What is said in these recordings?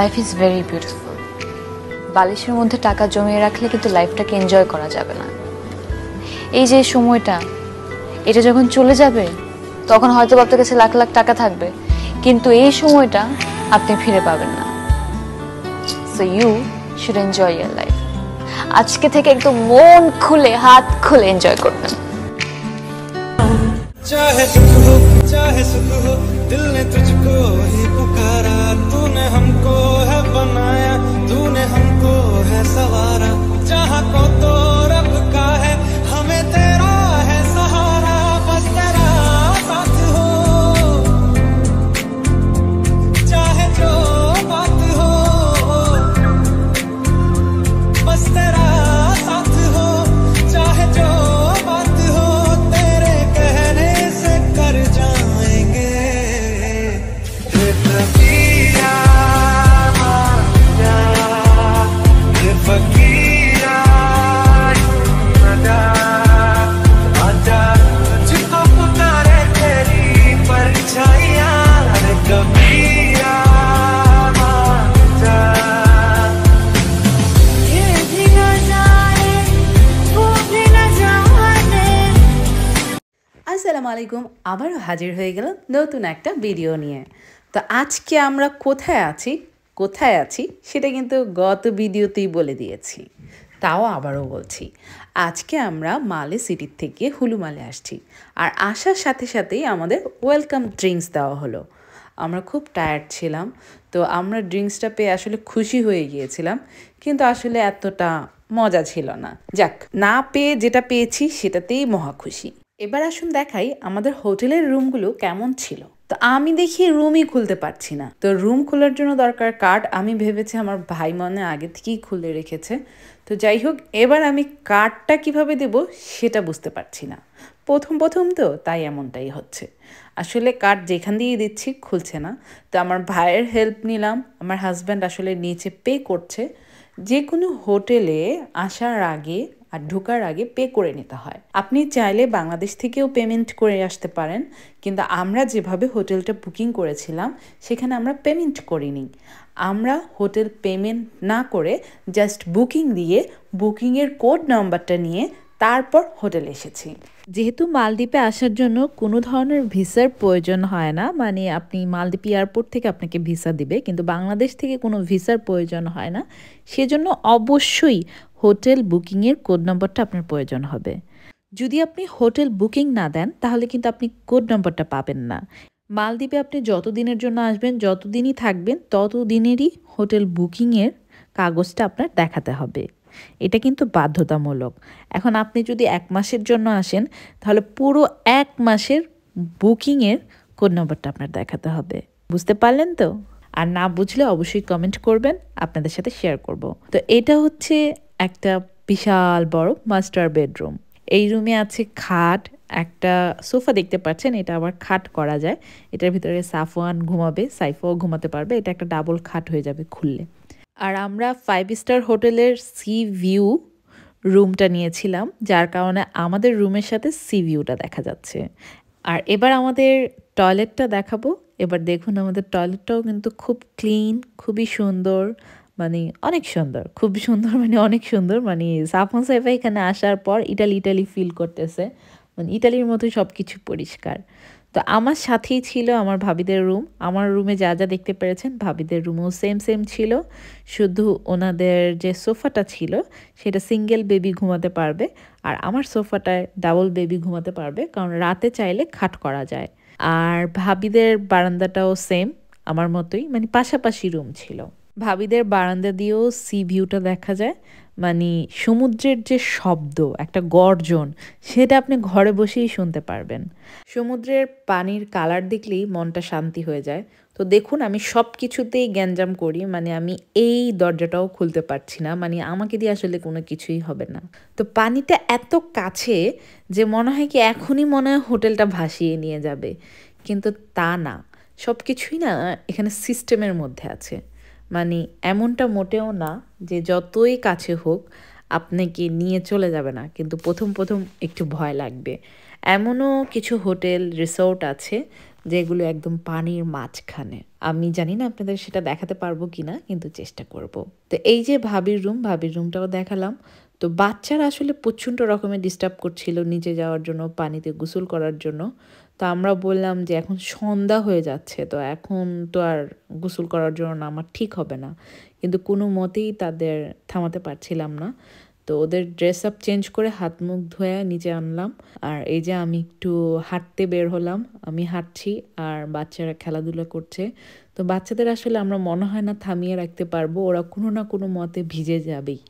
Life is very beautiful বালিশের মধ্যে টাকা জমিয়ে রাখলে কিন্তু লাইফটাকে এনজয় করা যাবে না এই যে সময়টা এটা যখন চলে যাবে তখন হয়তো আপনার কাছে লাখ লাখ টাকা থাকবে কিন্তু এই সময়টা আপনি ফিরে পাবেন না so you should enjoy your life আজকে থেকে একদম মন খুলে হাত খুলে এনজয় করবেন चाहे सुख हो दिल ने तुझको ही पुकारा तूने हमको है बनाया तूने हमको है सवारा चाह को तो আলাইকুম আবারও হাজির হয়ে গেল নতুন একটা ভিডিও নিয়ে তো আজকে আমরা কোথায় আছি কোথায় আছি সেটা কিন্তু গত ভিডিওতেই বলে দিয়েছি তাও আবারও বলছি আজকে আমরা মালে সিটির থেকে হুলুমালে আসছি আর আসার সাথে সাথেই আমাদের ওয়েলকাম ড্রিঙ্কস দেওয়া হলো আমরা খুব টায়ার্ড ছিলাম তো আমরা ড্রিঙ্কসটা পেয়ে আসলে খুশি হয়ে গিয়েছিলাম কিন্তু আসলে এতটা মজা ছিল না যাক না পেয়ে যেটা পেয়েছি সেটাতেই মহা খুশি এবার আসুন দেখাই আমাদের হোটেলের রুমগুলো কেমন ছিল তো আমি দেখি রুমই খুলতে পারছি না তো রুম খোলার জন্য দরকার কার্ড আমি ভেবেছি আমার ভাই মনে আগে থেকেই খুলে রেখেছে তো যাই হোক এবার আমি কার্ডটা কিভাবে দেব সেটা বুঝতে পারছি না প্রথম প্রথম তো তাই এমনটাই হচ্ছে আসলে কার্ড যেখান দিয়েই দিচ্ছি খুলছে না তো আমার ভাইয়ের হেল্প নিলাম আমার হাজব্যান্ড আসলে নিচে পে করছে যে কোনো হোটেলে আসার আগে আর ঢোকার আগে পে করে নিতে হয় আপনি চাইলে বাংলাদেশ থেকেও পেমেন্ট করে আসতে পারেন কিন্তু আমরা যেভাবে হোটেলটা বুকিং করেছিলাম সেখানে আমরা পেমেন্ট করিনি আমরা হোটেল পেমেন্ট না করে জাস্ট বুকিং দিয়ে বুকিংয়ের কোড নাম্বারটা নিয়ে তারপর হোটেলে এসেছি যেহেতু মালদ্বীপে আসার জন্য কোনো ধরনের ভিসার প্রয়োজন হয় না মানে আপনি মালদ্বীপ এয়ারপোর্ট থেকে আপনাকে ভিসা দিবে কিন্তু বাংলাদেশ থেকে কোনো ভিসার প্রয়োজন হয় না সেজন্য অবশ্যই হোটেল বুকিংয়ের কোড নম্বরটা আপনার প্রয়োজন হবে যদি আপনি হোটেল বুকিং না দেন তাহলে কিন্তু আপনি কোড নম্বরটা পাবেন না মালদ্বীপে আপনি যত দিনের জন্য আসবেন যতদিনই থাকবেন ততদিনেরই হোটেল বুকিংয়ের কাগজটা আপনার দেখাতে হবে এটা কিন্তু বাধ্যতামূলক এখন আপনি যদি এক মাসের জন্য আসেন তাহলে পুরো এক মাসের বুকিংয়ের কোড নম্বরটা আপনার দেখাতে হবে বুঝতে পারলেন তো আর না বুঝলে অবশ্যই কমেন্ট করবেন আপনাদের সাথে শেয়ার করব তো এটা হচ্ছে একটা বিশাল বড় মাস্টার বেডরুম এই রুমে আছে খাট একটা সোফা দেখতে পাচ্ছেন এটা আবার খাট করা যায় এটার ভিতরে সাফওয়ান ঘুমাবে সাইফাও ঘুমাতে পারবে এটা একটা ডাবল খাট হয়ে যাবে খুললে আর আমরা ফাইভ স্টার হোটেলের সি ভিউ রুমটা নিয়েছিলাম যার কারণে আমাদের রুমের সাথে সি ভিউটা দেখা যাচ্ছে আর এবার আমাদের টয়লেটটা দেখাবো এবার দেখুন আমাদের টয়লেটটাও কিন্তু খুব ক্লিন খুবই সুন্দর মানে অনেক সুন্দর খুব সুন্দর মানে অনেক সুন্দর মানে সাফন সাইফা এখানে আসার পর ইটালি ইটালি ফিল করতেছে মানে ইটালির মতো সব কিছু পরিষ্কার তো আমার সাথেই ছিল আমার ভাবিদের রুম আমার রুমে যা যা দেখতে পেরেছেন ভাবিদের রুমও সেম সেম ছিল শুধু ওনাদের যে সোফাটা ছিল সেটা সিঙ্গেল বেবি ঘুমাতে পারবে আর আমার সোফাটায় ডাবল বেবি ঘুমাতে পারবে কারণ রাতে চাইলে খাট করা যায় আর ভাবিদের বারান্দাটাও সেম আমার মতোই মানে পাশাপাশি রুম ছিল ভাবিদের বারান্দা দিয়েও সি ভিউটা দেখা যায় মানে সমুদ্রের যে শব্দ একটা গর্জন সেটা আপনি ঘরে বসেই শুনতে পারবেন সমুদ্রের পানির কালার দেখলেই মনটা শান্তি হয়ে যায় তো দেখুন আমি সব কিছুতেই গ্যাঞ্জাম করি মানে আমি এই দরজাটাও খুলতে পারছি না মানে আমাকে দিয়ে আসলে কোনো কিছুই হবে না তো পানিটা এত কাছে যে মনে হয় কি এখনই মনে হয় হোটেলটা ভাসিয়ে নিয়ে যাবে কিন্তু তা না সব কিছুই না এখানে সিস্টেমের মধ্যে আছে মানে এমনটা মোটেও না যে যতই কাছে হোক আপনাকে নিয়ে চলে যাবে না কিন্তু প্রথম প্রথম একটু ভয় লাগবে এমনও কিছু হোটেল রিসোর্ট আছে যেগুলো একদম পানির মাঝখানে আমি জানি না আপনাদের সেটা দেখাতে পারবো কি না কিন্তু চেষ্টা করব। তো এই যে ভাবির রুম ভাবির রুমটাও দেখালাম তো বাচ্চারা আসলে প্রচণ্ড রকমের ডিস্টার্ব করছিল নিচে যাওয়ার জন্য পানিতে গোসল করার জন্য তো আমরা বললাম যে এখন সন্ধ্যা হয়ে যাচ্ছে তো এখন তো আর গোসল করার জন্য আমার ঠিক হবে না কিন্তু কোনো মতেই তাদের থামাতে পারছিলাম না তো ওদের ড্রেস আপ চেঞ্জ করে হাত মুখ ধুয়ে নিচে আনলাম আর এই যে আমি একটু হাঁটতে বের হলাম আমি হাঁটছি আর বাচ্চারা খেলাধুলা করছে তো বাচ্চাদের আসলে আমরা মনে হয় না থামিয়ে রাখতে পারবো ওরা কোনো না কোনো মতে ভিজে যাবেই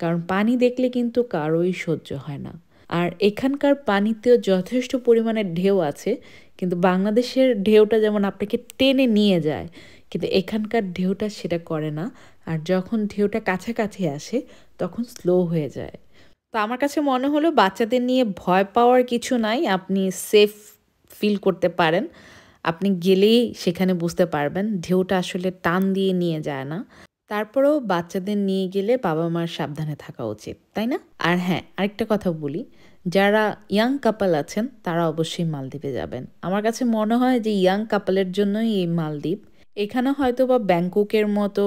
কারণ পানি দেখলে কিন্তু কারোই সহ্য হয় না আর এখানকার পানিতেও যথেষ্ট পরিমাণে ঢেউ আছে কিন্তু বাংলাদেশের ঢেউটা যেমন আপনাকে টেনে নিয়ে যায় কিন্তু এখানকার ঢেউটা সেটা করে না আর যখন ঢেউটা কাছাকাছি আসে তখন স্লো হয়ে যায় তো আমার কাছে মনে হলো বাচ্চাদের নিয়ে ভয় পাওয়ার কিছু নাই আপনি সেফ ফিল করতে পারেন আপনি গেলেই সেখানে বুঝতে পারবেন ঢেউটা আসলে টান দিয়ে নিয়ে যায় না তারপরেও বাচ্চাদের নিয়ে গেলে বাবা মার সাবধানে থাকা উচিত তাই না আর হ্যাঁ আরেকটা কথা বলি যারা ইয়াং কাপাল আছেন তারা অবশ্যই মালদ্বীপে যাবেন আমার কাছে মনে হয় যে ইয়াং কাপালের জন্যই এই মালদ্বীপ এখানে হয়তো বা ব্যাংককের মতো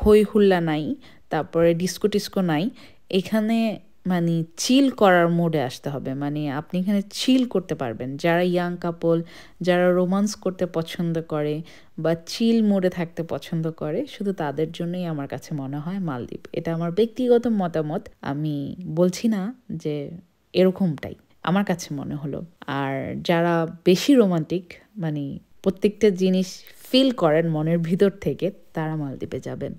হই হুল্লা নাই তারপরে ডিস্কো টিস্কো নাই এখানে মানে চিল করার মোডে আসতে হবে মানে আপনি এখানে চিল করতে পারবেন যারা ইয়াং কাপল যারা রোমান্স করতে পছন্দ করে বা চিল মোডে থাকতে পছন্দ করে শুধু তাদের জন্যই আমার কাছে মনে হয় মালদ্বীপ এটা আমার ব্যক্তিগত মতামত আমি বলছি না যে এরকমটাই আমার কাছে মনে হলো আর যারা বেশি রোমান্টিক মানে প্রত্যেকটা জিনিস ফিল করেন মনের ভিতর থেকে তারা মালদ্বীপে যাবেন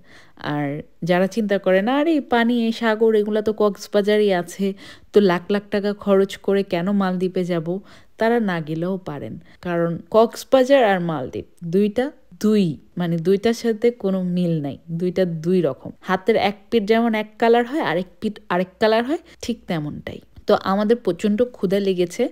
আর যারা চিন্তা করেন আরে পানি এই সাগর এগুলো তো কক্সবাজারই আছে তো লাখ লাখ টাকা খরচ করে কেন মালদ্বীপে যাব তারা না গেলেও পারেন কারণ কক্সবাজার আর মালদ্বীপ দুইটা দুই মানে দুইটার সাথে কোনো মিল নাই দুইটা দুই রকম হাতের এক পিঠ যেমন এক কালার হয় আরেক পিঠ আরেক কালার হয় ঠিক তেমনটাই তো আমাদের প্রচণ্ড ক্ষুধা লেগেছে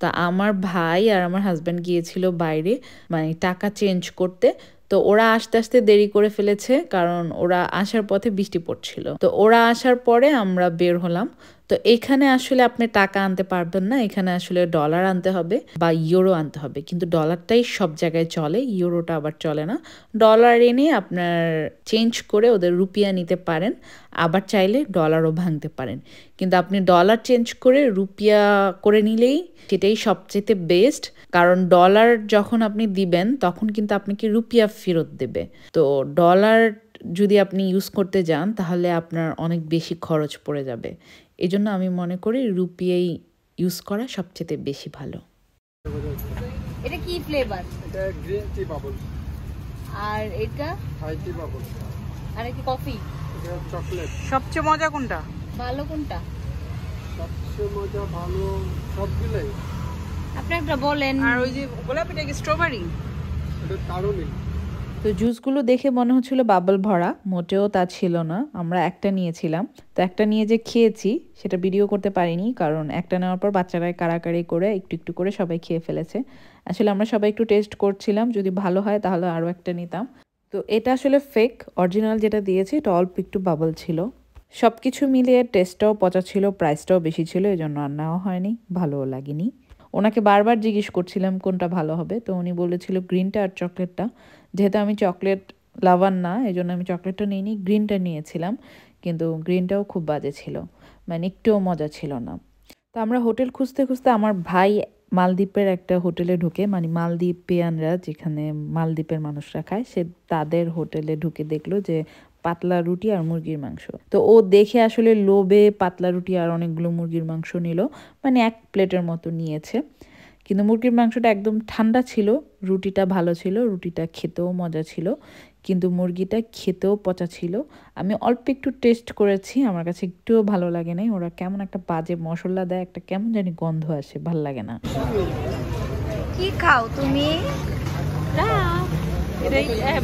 তা আমার ভাই আর আমার হাজব্যান্ড গিয়েছিল বাইরে মানে টাকা চেঞ্জ করতে তো ওরা আস্তে আস্তে দেরি করে ফেলেছে কারণ ওরা আসার পথে বৃষ্টি পড়ছিল তো ওরা আসার পরে আমরা বের হলাম তো এখানে আসলে আপনি টাকা আনতে পারবেন না এখানে আসলে ডলার আনতে হবে বা ইউরো আনতে হবে কিন্তু ডলারটাই সব জায়গায় চলে ইউরোটা আবার চলে না ডলার এনে আপনার চেঞ্জ করে ওদের রুপিয়া নিতে পারেন আবার চাইলে ডলারও ভাঙতে পারেন কিন্তু আপনি ডলার চেঞ্জ করে রুপিয়া করে নিলেই সেটাই সবচেয়ে বেস্ট কারণ ডলার যখন আপনি দিবেন তখন কিন্তু আপনাকে রুপিয়া ফেরত দেবে তো ডলার যদি আপনি ইউজ করতে যান তাহলে আপনার অনেক বেশি খরচ পড়ে যাবে এজন্য আমি মনে করি রুপিয়েই ইউজ করা সবচেয়ে বেশি ভালো এটা কি ফ্লেভার এটা গ্রিন টি বাবল আর এটা থাই টি বাবল আর কি কফি এটা চকলেট সবচেয়ে মজা কোনটা ভালো কোনটা সবচেয়ে মজা ভালো সবগুলাই আপনি একটা বলেন আর ওই যে গোলাপিটা কি স্ট্রবেরি এটা কারো নেই তো জুসগুলো দেখে মনে হচ্ছিল বাবল ভরা মোটেও তা ছিল না আমরা একটা নিয়েছিলাম তো একটা নিয়ে যে খেয়েছি সেটা ভিডিও করতে পারিনি কারণ একটা নেওয়ার পর বাচ্চারা কাড়াকাড়ি করে একটু একটু করে সবাই খেয়ে ফেলেছে আসলে আমরা সবাই একটু টেস্ট করছিলাম যদি ভালো হয় তাহলে আরও একটা নিতাম তো এটা আসলে ফেক অরিজিনাল যেটা দিয়েছি এটা অল্প একটু বাবল ছিল সব কিছু মিলিয়ে টেস্টটাও পচা ছিল প্রাইসটাও বেশি ছিল এই জন্য আর নেওয়া হয়নি ভালোও লাগেনি ওনাকে বারবার জিজ্ঞেস করছিলাম কোনটা ভালো হবে তো উনি বলেছিল গ্রিনটা আর চকলেটটা যেহেতু আমি চকলেট লাভার না এই জন্য আমি চকলেটটা নিইনি গ্রিনটা নিয়েছিলাম কিন্তু গ্রিনটাও খুব বাজে ছিল মানে একটুও মজা ছিল না তো আমরা হোটেল খুঁজতে খুঁজতে আমার ভাই মালদ্বীপের একটা হোটেলে ঢুকে মানে মালদ্বীপ পেয়ানরা যেখানে মালদ্বীপের মানুষরা খায় সে তাদের হোটেলে ঢুকে দেখলো যে পাতলা রুটি আর মুরগির মাংস তো ও দেখে আসলে লোভে পাতলা রুটি আর অনেকগুলো মুরগির মাংস নিল মানে এক প্লেটের মতো নিয়েছে কিন্তু মুরগির মাংসটা একদম ঠান্ডা ছিল রুটিটা ভালো ছিল রুটিটা খেতেও মজা ছিল কিন্তু মুরগিটা খেতেও পচা ছিল আমি অল্প একটু টেস্ট করেছি আমার কাছে একটুও ভালো লাগে নাই ওরা কেমন একটা বাজে মশলা দেয় একটা কেমন জানি গন্ধ আসে ভাল লাগে না কি খাও তুমি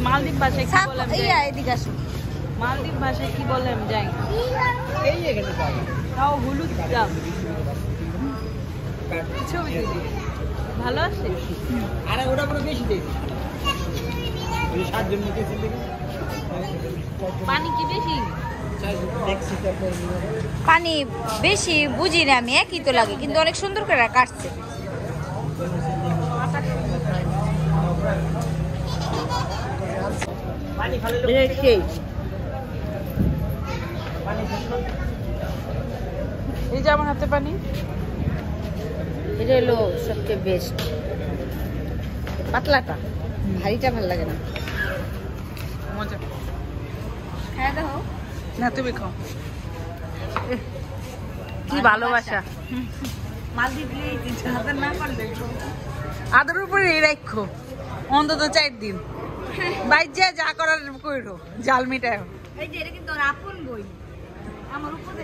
মালদ্বীপ ভাষায় কি বললাম মালদ্বীপ যাই হলুদ ছবি ভালো আছে আরে ওটা পুরো বেশি দেখি পানি কি বেশি পানি বেশি বুঝি না আমি একই তো লাগে কিন্তু অনেক সুন্দর করে কাটছে এই যে আমার হাতে পানি এটা হলো সবচেয়ে বেস্ট পাতলাটা ভারীটা ভাল লাগে না না তুমি কি ভালোবাসা আদর উপরে রাখো অন্তত চার দিন বাইর যা যা করার করো জাল মিটায় যে এটা কিন্তু আপন বই আমার উপরে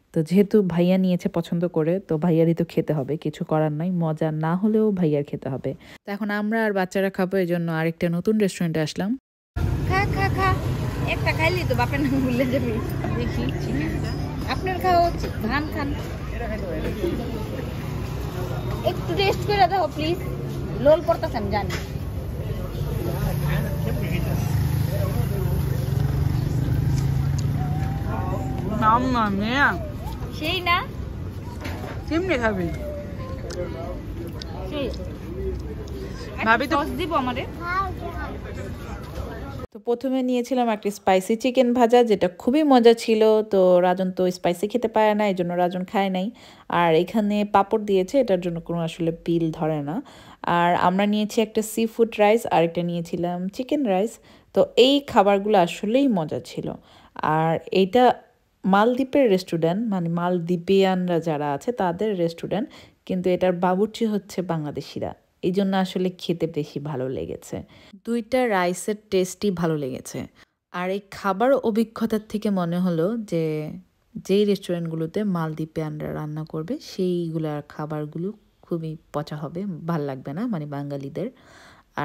তো যেহেতু ভাইয়া নিয়েছে পছন্দ করে তো ভাইয়ারই তো খেতে হবে কিছু করার নাই মজা না হলেও ভাইয়ার খেতে হবে তো এখন আমরা আর বাচ্চারা খাবো এই জন্য আরেকটা নতুন রেস্টুরেন্টে আসলাম খা খা খা একটা খাইলি তো বাপের নাম ভুলে যাবি দেখি ধান খান একটু রেস্ট করে দাও প্লিজ লোল পড়তেছেন জানি নাম না মেয়া সেই না খাবি তো প্রথমে নিয়েছিলাম একটা স্পাইসি চিকেন ভাজা যেটা খুবই মজা ছিল তো রাজন তো স্পাইসি খেতে পারে না এই জন্য রাজন খায় নাই আর এখানে পাপড় দিয়েছে এটার জন্য কোনো আসলে বিল ধরে না আর আমরা নিয়েছি একটা সি ফুড রাইস আর একটা নিয়েছিলাম চিকেন রাইস তো এই খাবারগুলো আসলেই মজা ছিল আর এটা মালদ্বীপের রেস্টুরেন্ট মানে মালদ্বীপিয়ানরা যারা আছে তাদের রেস্টুরেন্ট কিন্তু এটার বাবুর্চি হচ্ছে বাংলাদেশিরা এই জন্য আসলে খেতে বেশি ভালো লেগেছে দুইটা রাইসের টেস্টই ভালো লেগেছে আর এই খাবার অভিজ্ঞতার থেকে মনে হলো যে যেই রেস্টুরেন্টগুলোতে মালদ্বীপিয়ানরা রান্না করবে সেইগুলার খাবারগুলো খুবই পচা হবে ভাল লাগবে না মানে বাঙালিদের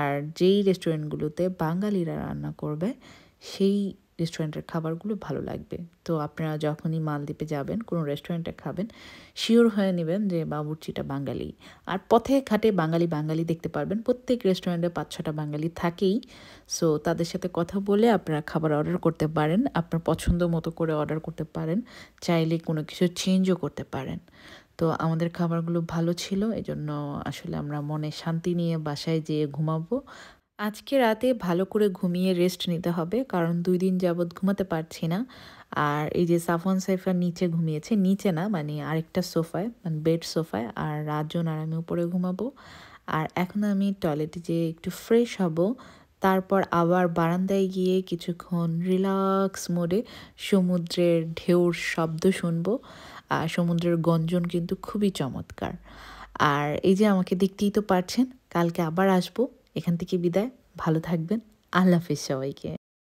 আর যেই রেস্টুরেন্টগুলোতে বাঙালিরা রান্না করবে সেই রেস্টুরেন্টের খাবারগুলো ভালো লাগবে তো আপনারা যখনই মালদ্বীপে যাবেন কোনো রেস্টুরেন্টে খাবেন শিওর হয়ে নেবেন যে বাবুর্চিটা বাঙালি আর পথে ঘাটে বাঙালি বাঙালি দেখতে পারবেন প্রত্যেক রেস্টুরেন্টে পাঁচ ছটা বাঙালি থাকেই সো তাদের সাথে কথা বলে আপনারা খাবার অর্ডার করতে পারেন আপনার পছন্দ মতো করে অর্ডার করতে পারেন চাইলে কোনো কিছু চেঞ্জও করতে পারেন তো আমাদের খাবারগুলো ভালো ছিল এজন্য আসলে আমরা মনে শান্তি নিয়ে বাসায় যেয়ে ঘুমাবো আজকে রাতে ভালো করে ঘুমিয়ে রেস্ট নিতে হবে কারণ দুই দিন যাবৎ ঘুমাতে পারছি না আর এই যে সাফন সাইফা নিচে ঘুমিয়েছে নিচে না মানে আরেকটা সোফায় মানে বেড সোফায় আর রাজন আর আমি উপরে ঘুমাবো আর এখন আমি টয়লেটে যেয়ে একটু ফ্রেশ হব তারপর আবার বারান্দায় গিয়ে কিছুক্ষণ রিল্যাক্স মোডে সমুদ্রের ঢেউর শব্দ শুনবো আর সমুদ্রের গঞ্জন কিন্তু খুবই চমৎকার আর এই যে আমাকে দেখতেই তো পারছেন কালকে আবার আসবো এখান থেকে বিদায় ভালো থাকবেন আল্লাহ হাফিজ সবাইকে